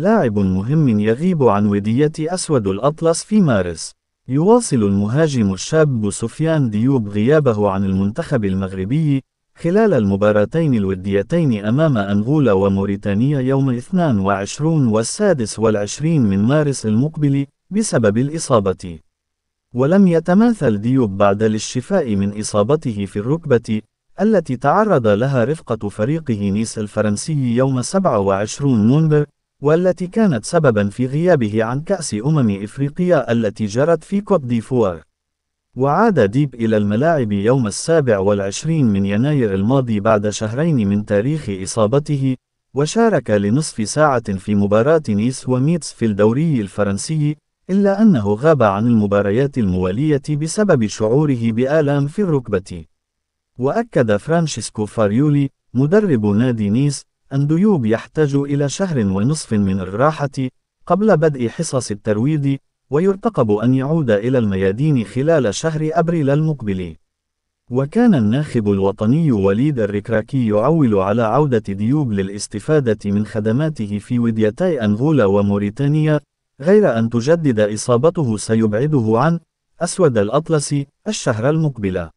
لاعب مهم يغيب عن ودية أسود الأطلس في مارس يواصل المهاجم الشاب سفيان ديوب غيابه عن المنتخب المغربي خلال المباراتين الوديتين أمام أنغولا وموريتانيا يوم 22 و 26 من مارس المقبل بسبب الإصابة ولم يتماثل ديوب بعد للشفاء من إصابته في الركبة التي تعرض لها رفقة فريقه نيس الفرنسي يوم 27 نونبر والتي كانت سببا في غيابه عن كأس أمم إفريقيا التي جرت في كوب ديفوار. وعاد ديب إلى الملاعب يوم السابع والعشرين من يناير الماضي بعد شهرين من تاريخ إصابته، وشارك لنصف ساعة في مباراة نيس وميتس في الدوري الفرنسي، إلا أنه غاب عن المباريات الموالية بسبب شعوره بآلام في الركبة. وأكد فرانشيسكو فاريولي، مدرب نادي نيس، ديوب يحتاج إلى شهر ونصف من الراحة قبل بدء حصص الترويض ويرتقب أن يعود إلى الميادين خلال شهر أبريل المقبل وكان الناخب الوطني وليد الركراكي يعول على عودة ديوب للاستفادة من خدماته في وديتي أنغولا وموريتانيا غير أن تجدد إصابته سيبعده عن أسود الأطلس الشهر المقبل